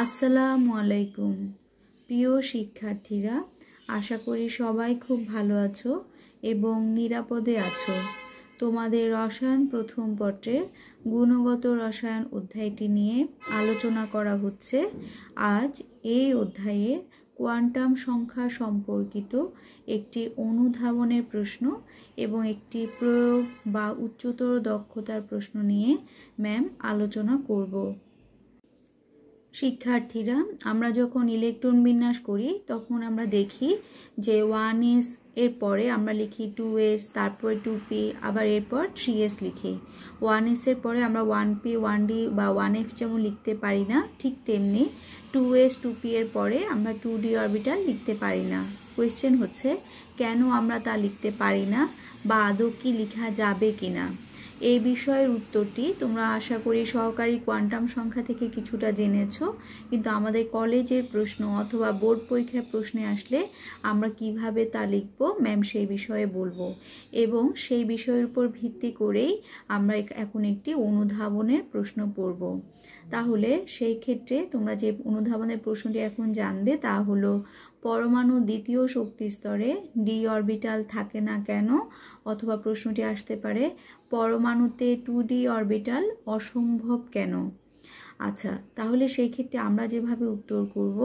আসসালামু আলাইকুম প্রিয় শিক্ষার্থীরা আশা করি সবাই খুব ভালো আছো এবং নিরাপদে আছো তোমাদের রসায়ন প্রথম পত্রের গুণগত রসায়ন অধ্যায়টি নিয়ে আলোচনা করা হচ্ছে আজ এই অধ্যায়ে কোয়ান্টাম সংখ্যা সম্পর্কিত একটি অনুধাবনের প্রশ্ন এবং একটি প্রয়োগ বা উচ্চতর দক্ষতার প্রশ্ন নিয়ে ম্যাম আলোচনা করব শিক্ষার্থীরা আমরা যখন ইলেকট্রন বিন্যাস করি তখন আমরা দেখি যে ওয়ান এস এর পরে আমরা লিখি টু এস তারপরে টু পি আবার এরপর থ্রি এস লিখি ওয়ান এস এর পরে আমরা ওয়ান পি ওয়ান ডি বা ওয়ান এফ যেমন লিখতে পারি না ঠিক তেমনি টু এস টু পি এর পরে আমরা টু ডি অরবিটাল লিখতে পারি না কোয়েশ্চেন হচ্ছে কেন আমরা তা লিখতে পারি না বা আদৌ কি লিখা যাবে কি না এই বিষয়ের উত্তরটি তোমরা আশা করি সহকারী কোয়ান্টাম সংখ্যা থেকে কিছুটা জেনেছ কিন্তু আমাদের কলেজের প্রশ্ন অথবা বোর্ড পরীক্ষার প্রশ্নে আসলে আমরা কিভাবে তা লিখব ম্যাম সেই বিষয়ে বলবো এবং সেই বিষয়ের উপর ভিত্তি করেই আমরা এখন একটি অনুধাবনের প্রশ্ন পড়ব তাহলে সেই ক্ষেত্রে তোমরা যে অনুধাবনের প্রশ্নটি এখন জানবে তা হলো পরমাণু দ্বিতীয় শক্তি স্তরে ডি অরবিটাল থাকে না কেন অথবা প্রশ্নটি আসতে পারে পরমাণুতে টু ডি অরবিটাল অসম্ভব কেন আচ্ছা তাহলে সেই ক্ষেত্রে আমরা যেভাবে উত্তর করব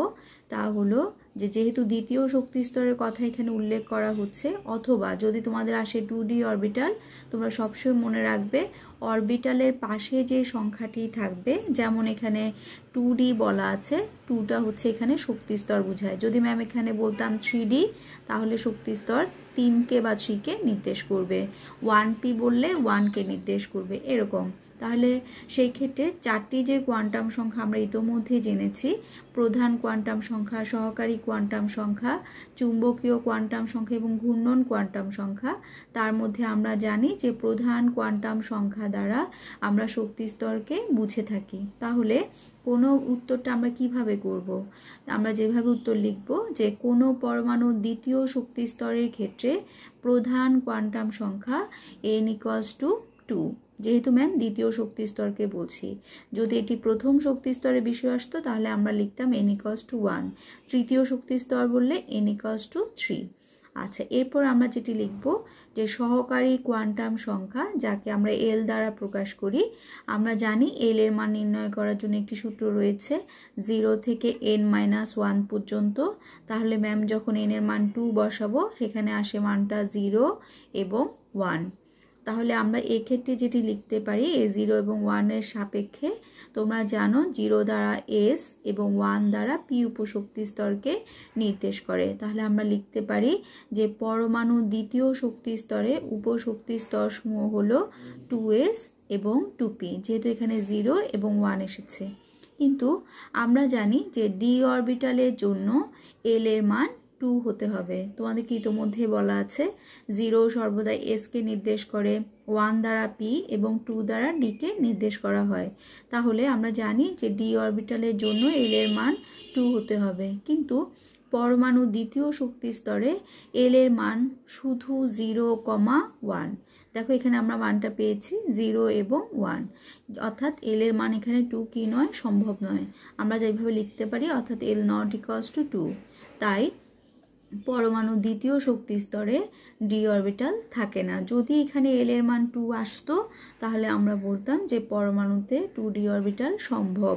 তা হলো যে যেহেতু দ্বিতীয় শক্তি স্তরের কথা এখানে উল্লেখ করা হচ্ছে অথবা যদি তোমাদের আসে টু ডি অরবিটাল তোমরা সবসময় মনে রাখবে অরবিটালের পাশে যে সংখ্যাটি থাকবে যেমন এখানে টু বলা আছে টুটা হচ্ছে এখানে শক্তিস্তর বোঝায় যদি ম্যাম এখানে বলতাম থ্রি তাহলে শক্তিস্তর তিনকে বা থ্রিকে নির্দেশ করবে ওয়ান পি বললে ওয়ানকে নির্দেশ করবে এরকম তাহলে সেই ক্ষেত্রে চারটি যে কোয়ান্টাম সংখ্যা আমরা ইতোমধ্যে জেনেছি প্রধান কোয়ান্টাম সংখ্যা সহকারী কোয়ান্টাম সংখ্যা চুম্বকীয় কোয়ান্টাম সংখ্যা এবং ঘূর্ণন কোয়ান্টাম সংখ্যা তার মধ্যে আমরা জানি যে প্রধান কোয়ান্টাম সংখ্যা দ্বারা আমরা শক্তি স্তরকে বুঝে থাকি তাহলে কোনো উত্তরটা আমরা কিভাবে করব। আমরা যেভাবে উত্তর লিখব যে কোনো পরমাণু দ্বিতীয় শক্তি স্তরের ক্ষেত্রে প্রধান কোয়ান্টাম সংখ্যা এন ইকোয়ালস টু টু যেহেতু ম্যাম দ্বিতীয় শক্তি স্তরকে বলছি যদি এটি প্রথম শক্তি স্তরে বিষয় আসতো তাহলে আমরা লিখতাম এন ইকস টু ওয়ান তৃতীয় শক্তি স্তর বললে এন ইকস টু থ্রি আচ্ছা এরপর আমরা যেটি লিখব যে সহকারী কোয়ান্টাম সংখ্যা যাকে আমরা এল দ্বারা প্রকাশ করি আমরা জানি এল এর মান নির্ণয় করার জন্য একটি সূত্র রয়েছে জিরো থেকে এন মাইনাস ওয়ান পর্যন্ত তাহলে ম্যাম যখন এন এর মান টু বসাবো সেখানে আসে মানটা জিরো এবং ওয়ান তাহলে আমরা এক্ষেত্রে যেটি লিখতে পারি এ জিরো এবং ওয়ানের সাপেক্ষে তোমরা জানো জিরো দ্বারা এস এবং ওয়ান দ্বারা পি উপশক্তি স্তরকে নির্দেশ করে তাহলে আমরা লিখতে পারি যে পরমাণু দ্বিতীয় শক্তি স্তরে উপশক্তি স্তর সমূহ হল টু এস এবং টু পি যেহেতু এখানে জিরো এবং ওয়ান এসেছে কিন্তু আমরা জানি যে ডি অরবিটালের জন্য এল এর মান টু হতে হবে তোমাদেরকে ইতোমধ্যে বলা আছে জিরো সর্বদা এসকে নির্দেশ করে ওয়ান দ্বারা পি এবং টু দ্বারা ডিকে নির্দেশ করা হয় তাহলে আমরা জানি যে ডি অরবিটালের জন্য এল এর মান টু হতে হবে কিন্তু পরমাণু দ্বিতীয় শক্তি স্তরে এল এর মান শুধু জিরো কমা ওয়ান দেখো এখানে আমরা মানটা পেয়েছি জিরো এবং ওয়ান অর্থাৎ এল এর মান এখানে টু কি নয় সম্ভব নয় আমরা যেভাবে লিখতে পারি অর্থাৎ L not equals to two তাই পরমাণু দ্বিতীয় শক্তি স্তরে ডি অরবিটাল থাকে না যদি এখানে এল এর মান টু আসতো তাহলে আমরা বলতাম যে পরমাণুতে টু ডি অরবিটাল সম্ভব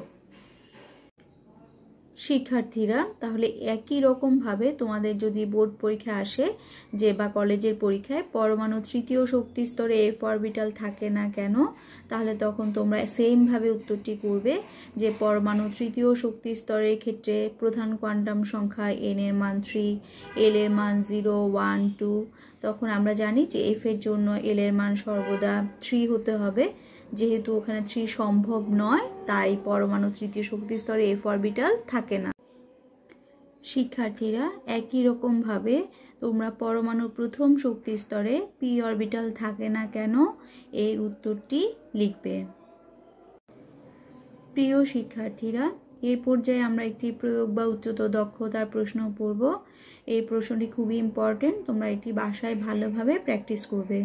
শিক্ষার্থীরা তাহলে একই রকমভাবে তোমাদের যদি বোর্ড পরীক্ষা আসে যে বা কলেজের পরীক্ষায় পরমাণু তৃতীয় শক্তি স্তরে এফ অরবিটাল থাকে না কেন তাহলে তখন তোমরা সেমভাবে উত্তরটি করবে যে পরমাণু তৃতীয় শক্তি স্তরের ক্ষেত্রে প্রধান কোয়ান্টাম সংখ্যা এন এর মান থ্রি এল এর মান জিরো ওয়ান টু তখন আমরা জানি যে এফ এর জন্য এল এর মান সর্বদা থ্রি হতে হবে যেহেতু ওখানে থ্রি সম্ভব নয় তাই পরমাণু তৃতীয় শক্তি স্তরে এফ অরবিটাল থাকে না শিক্ষার্থীরা একই রকমভাবে তোমরা পরমাণু প্রথম শক্তি স্তরে পি অরবিটাল থাকে না কেন এর উত্তরটি লিখবে প্রিয় শিক্ষার্থীরা এই পর্যায়ে আমরা একটি প্রয়োগ বা উচ্চতর দক্ষতার প্রশ্ন পড়ব এই প্রশ্নটি খুবই ইম্পর্টেন্ট তোমরা এটি বাসায় ভালোভাবে প্র্যাকটিস করবে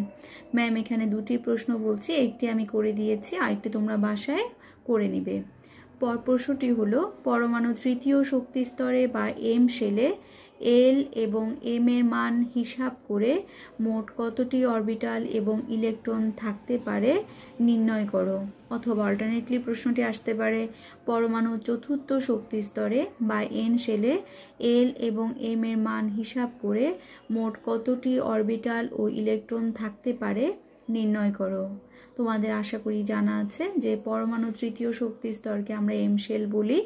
ম্যাম এখানে দুটি প্রশ্ন বলছি একটি আমি করে দিয়েছি আরেকটি তোমরা বাসায় করে নেবে পর প্রশ্নটি হলো পরমাণু তৃতীয় শক্তি স্তরে বা এম শেলে এল এবং এম এর মান হিসাব করে মোট কতটি অরবিটাল এবং ইলেকট্রন থাকতে পারে নির্ণয় করো অথবা অল্টারনেটলি প্রশ্নটি আসতে পারে পরমাণু চতুর্থ শক্তি স্তরে বা এন সেলে এল এবং এম এর মান হিসাব করে মোট কতটি অরবিটাল ও ইলেকট্রন থাকতে পারে নির্ণয় করো তোমাদের আশা করি জানা আছে যে পরমাণু তৃতীয় শক্তি স্তরকে আমরা এম সেল বলি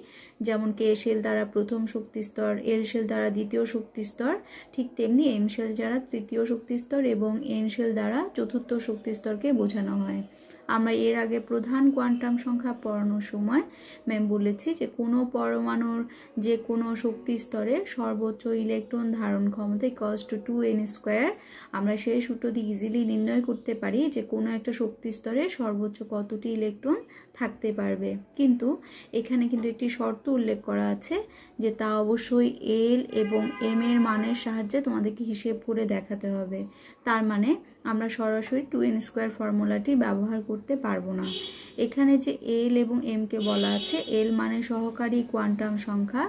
যেমন কে সেল দ্বারা প্রথম শক্তি স্তর এল সেল দ্বারা দ্বিতীয় শক্তি স্তর ঠিক তেমনি এম সেল দ্বারা তৃতীয় শক্তি স্তর এবং এন সেল দ্বারা চতুর্থ শক্তি স্তরকে বোঝানো হয় আমরা এর আগে প্রধান কোয়ান্টাম সংখ্যা পড়ানোর সময় ম্যাম বলেছি যে কোনো পরমাণুর যে কোনো শক্তি স্তরে সর্বোচ্চ ইলেকট্রন ধারণ ক্ষমতা equals to two N square আমরা সেই সূত্র দিয়ে ইজিলি নির্ণয় করতে পারি যে কোনো একটা শক্তি স্তরে সর্বোচ্চ কতটি ইলেকট্রন থাকতে পারবে কিন্তু এখানে কিন্তু একটি শর্ত উল্লেখ করা আছে যে তা অবশ্যই এল এবং এম এর মানের সাহায্যে তোমাদেরকে হিসেব করে দেখাতে হবে তার মানে আমরা সরাসরি টু এন স্কোয়ার ফর্মুলাটি ব্যবহার করতে পারবো না এখানে যে এল এবং এমকে বলা আছে এল মানে সহকারী কোয়ান্টাম সংখ্যা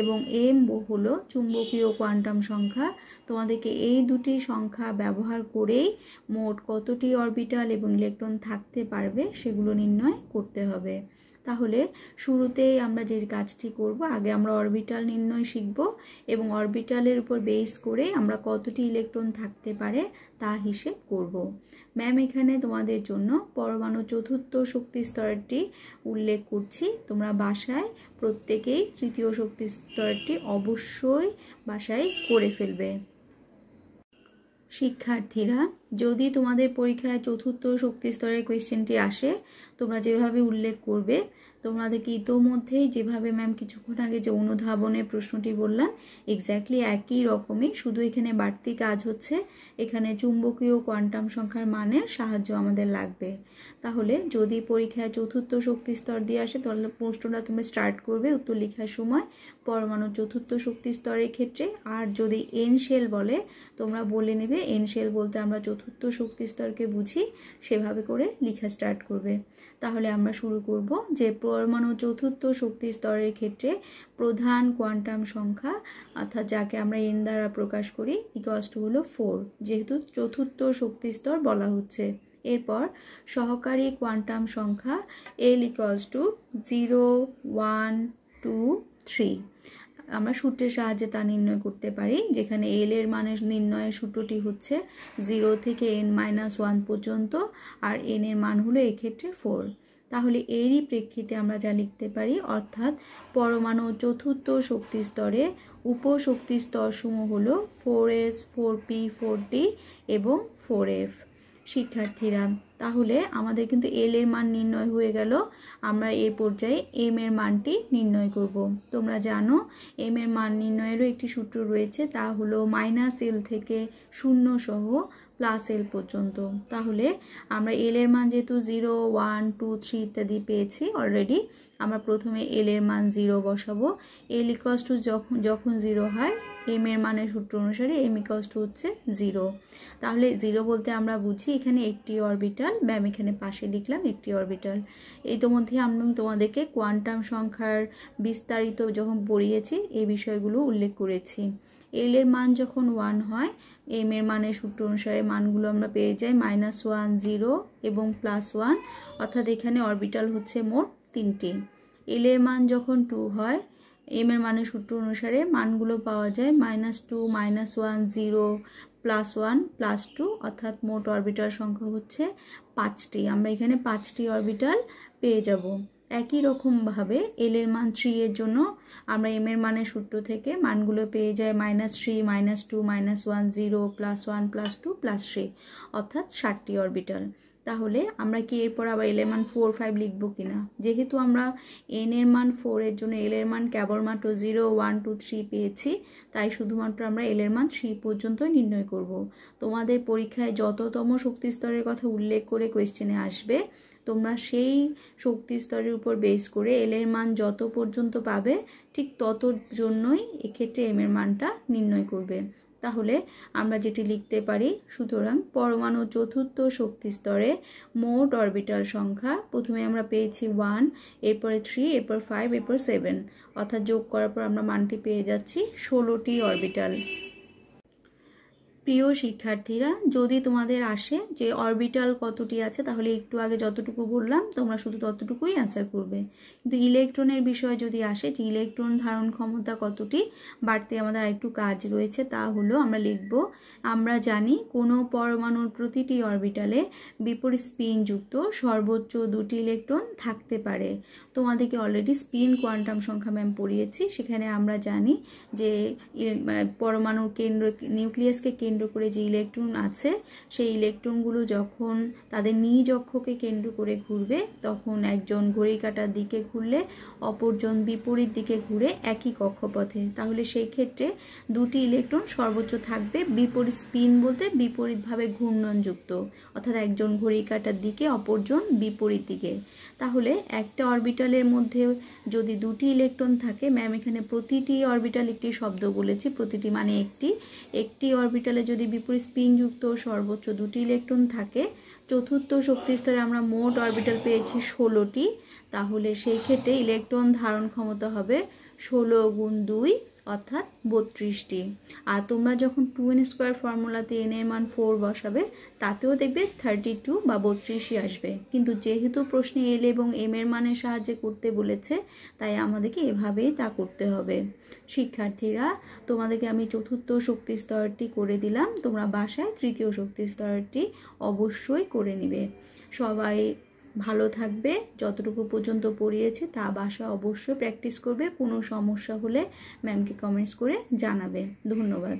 এবং এম হল চুম্বকীয় কোয়ান্টাম সংখ্যা তোমাদেরকে এই দুটি সংখ্যা ব্যবহার করেই মোট কতটি অরবিটাল এবং ইলেকট্রন থাকতে পারবে সেগুলো নির্ণয় করতে হবে তাহলে শুরুতেই আমরা যে কাজটি করব আগে আমরা অরবিটাল নির্ণয় শিখব এবং অরবিটালের উপর বেস করে আমরা কতটি ইলেকট্রন থাকতে পারে তা হিসেব করব ম্যাম এখানে তোমাদের জন্য পরমাণু চতুর্থ শক্তি স্তরটি উল্লেখ করছি তোমরা বাসায় প্রত্যেকেই তৃতীয় শক্তি স্তরটি অবশ্যই বাসায় করে ফেলবে শিক্ষার্থীরা যদি তোমাদের পরীক্ষায় চতুর্থ শক্তি স্তরের কোয়েশ্চেনটি আসে তোমরা যেভাবে উল্লেখ করবে তোমাদেরকে ইতোমধ্যেই যেভাবে ম্যাম কিছুক্ষণ আগে যে অনুধাবনের প্রশ্নটি বললাম এক্স্যাক্টলি একই রকমই শুধু এখানে বাড়তি কাজ হচ্ছে এখানে চুম্বকীয় কোয়ান্টাম সংখ্যার মানের সাহায্য আমাদের লাগবে তাহলে যদি পরীক্ষায় চতুর্থ শক্তি স্তর দিয়ে আসে তাহলে প্রশ্নটা তুমি স্টার্ট করবে উত্তর লেখার সময় পরমাণু চতুর্থ শক্তি স্তরের ক্ষেত্রে আর যদি এন বলে তোমরা বলে নেবে এন বলতে আমরা চতুর্থ শক্তি স্তরকে বুঝি সেভাবে করে লিখা স্টার্ট করবে তাহলে আমরা শুরু করব যে পরমাণু চতুর্থ শক্তি স্তরের ক্ষেত্রে প্রধান কোয়ান্টাম সংখ্যা অর্থাৎ যাকে আমরা এন দ্বারা প্রকাশ করি ইকস্ট হলো ফোর যেহেতু চতুর্থ শক্তি স্তর বলা হচ্ছে এরপর সহকারী কোয়ান্টাম সংখ্যা L equals to zero one two three আমরা সূত্রের সাহায্যে তা নির্ণয় করতে পারি যেখানে এল এর মানে নির্ণয়ের সূত্রটি হচ্ছে জিরো থেকে এন মাইনাস ওয়ান পর্যন্ত আর এন এর মান হলো এক্ষেত্রে ফোর তাহলে এরই প্রেক্ষিতে আমরা যা লিখতে পারি অর্থাৎ পরমাণু চতুর্থ শক্তি স্তরে উপশক্তি স্তরসমূহ হল four S four P four D এবং ফোর এফ শিক্ষার্থীরা তাহলে আমাদের কিন্তু এল এর মান নির্ণয় হয়ে গেল আমরা এই পর্যায়ে এম এর মানটি নির্ণয় করব তোমরা জানো এম এর মান নির্ণয়েরও একটি সূত্র রয়েছে তা হলো মাইনাস এল থেকে শূন্য সহ প্লাস এল পর্যন্ত তাহলে আমরা এল এর মান যেহেতু জিরো ওয়ান টু থ্রি ইত্যাদি পেয়েছি অলরেডি আমরা প্রথমে এল এর মান জিরো বসাবো এল ইকস টু যখন যখন জিরো হয় এম এর মানের সূত্র অনুসারে এম ইকস টু হচ্ছে জিরো তাহলে জিরো বলতে আমরা বুঝি এখানে একটি অরবিটাল অরবিটাল ম্যাম এখানে পাশে লিখলাম একটি অরবিটাল ইতিমধ্যে আমি তোমাদেরকে কোয়ান্টাম সংখ্যার বিস্তারিত যখন পড়িয়েছি এই বিষয়গুলো উল্লেখ করেছি এল এর মান যখন ওয়ান হয় এম এর মানের সূত্র অনুসারে মানগুলো আমরা পেয়ে যাই মাইনাস ওয়ান জিরো এবং প্লাস ওয়ান অর্থাৎ এখানে অরবিটাল হচ্ছে মোট তিনটি এল এর মান যখন টু হয় এম এর মানের সূত্র অনুসারে মানগুলো পাওয়া যায় minus two minus one zero plus one plus two অর্থাৎ মোট অরবিটাল সংখ্যা হচ্ছে পাঁচটি আমরা এখানে পাঁচটি অরবিটাল পেয়ে যাব একই রকমভাবে এল এর মান থ্রি এর জন্য আমরা এম এর মানের সূত্র থেকে মানগুলো পেয়ে যাই minus three minus two minus one zero plus one plus two plus three অর্থাৎ ষাটটি অরবিটাল তাহলে আমরা কি এরপর আবার এল এর মান ফোর ফাইভ লিখব কি না যেহেতু আমরা এন এর মান ফোর এর জন্য এল এর মান কেবলমাত্র জিরো ওয়ান টু থ্রি পেয়েছি তাই শুধুমাত্র আমরা এল এর মান থ্রি পর্যন্ত নির্ণয় করব। তোমাদের পরীক্ষায় যততম শক্তি স্তরের কথা উল্লেখ করে কোয়েশ্চেনে আসবে তোমরা সেই শক্তি স্তরের উপর বেস করে এল এর মান যত পর্যন্ত পাবে ঠিক তত জন্যই এক্ষেত্রে এম এর মানটা নির্ণয় করবে তাহলে আমরা যেটি লিখতে পারি সুতরাং পরমাণু চতুর্থ শক্তি স্তরে মোট অরবিটাল সংখ্যা প্রথমে আমরা পেয়েছি ওয়ান এরপরে থ্রি এরপর ফাইভ এরপর সেভেন অর্থাৎ যোগ করার পর আমরা মানটি পেয়ে যাচ্ছি ষোলোটি অরবিটাল প্রিয় শিক্ষার্থীরা যদি তোমাদের আসে যে অরবিটাল কতটি আছে তাহলে একটু আগে যতটুকু বললাম তোমরা শুধু ততটুকুই অ্যান্সার করবে কিন্তু ইলেকট্রনের বিষয় যদি আসে যে ইলেকট্রন ধারণ ক্ষমতা কতটি বাড়তে আমাদের একটু কাজ রয়েছে তা হলো আমরা লিখব আমরা জানি কোনো পরমাণুর প্রতিটি অরবিটালে বিপরীত স্পিনযুক্ত সর্বোচ্চ দুটি ইলেকট্রন থাকতে পারে তোমাদেরকে অলরেডি স্পিন কোয়ান্টাম সংখ্যা ম্যাম পড়িয়েছি সেখানে আমরা জানি যে পরমাণুর কেন্দ্র নিউক্লিয়াসকে কেন্দ্র কেন্দ্র করে যে ইলেকট্রন আছে সেই ইলেকট্রনগুলো যখন তাদের নিজ অক্ষকে কেন্দ্র করে ঘুরবে তখন একজন ঘড়ি কাটার দিকে ঘুরলে অপরজন বিপরীত দিকে ঘুরে একই কক্ষপথে তাহলে সেই ক্ষেত্রে দুটি ইলেকট্রন সর্বোচ্চ থাকবে বিপরীত স্পিন বলতে বিপরীতভাবে ঘূর্ণনযুক্ত অর্থাৎ একজন ঘড়ি কাটার দিকে অপরজন বিপরীত দিকে তাহলে একটা অরবিটালের মধ্যে যদি দুটি ইলেকট্রন থাকে ম্যাম এখানে প্রতিটি অরবিটাল একটি শব্দ বলেছি প্রতিটি মানে একটি একটি অরবিটালে যদি বিপরীত স্পিনযুক্ত সর্বোচ্চ দুটি ইলেকট্রন থাকে চতুর্থ শক্তিস্তরে আমরা মোট অরবিটাল পেয়েছি ষোলোটি তাহলে সেই ক্ষেত্রে ইলেকট্রন ধারণ ক্ষমতা হবে ষোলো গুণ দুই অর্থাৎ বত্রিশটি আর তোমরা যখন টু এন স্কোয়ার ফর্মুলাতে এন এর মান ফোর বসাবে তাতেও দেখবে থার্টি টু বা বত্রিশই আসবে কিন্তু যেহেতু প্রশ্নে এল এবং এম এর মানের সাহায্যে করতে বলেছে তাই আমাদেরকে এভাবেই তা করতে হবে শিক্ষার্থীরা তোমাদেরকে আমি চতুর্থ শক্তি স্তরটি করে দিলাম তোমরা বাসায় তৃতীয় শক্তি স্তরটি অবশ্যই করে নিবে সবাই ভালো থাকবে যতটুকু পর্যন্ত পড়িয়েছে তা বাসা অবশ্যই প্র্যাকটিস করবে কোনো সমস্যা হলে ম্যামকে কমেন্টস করে জানাবে ধন্যবাদ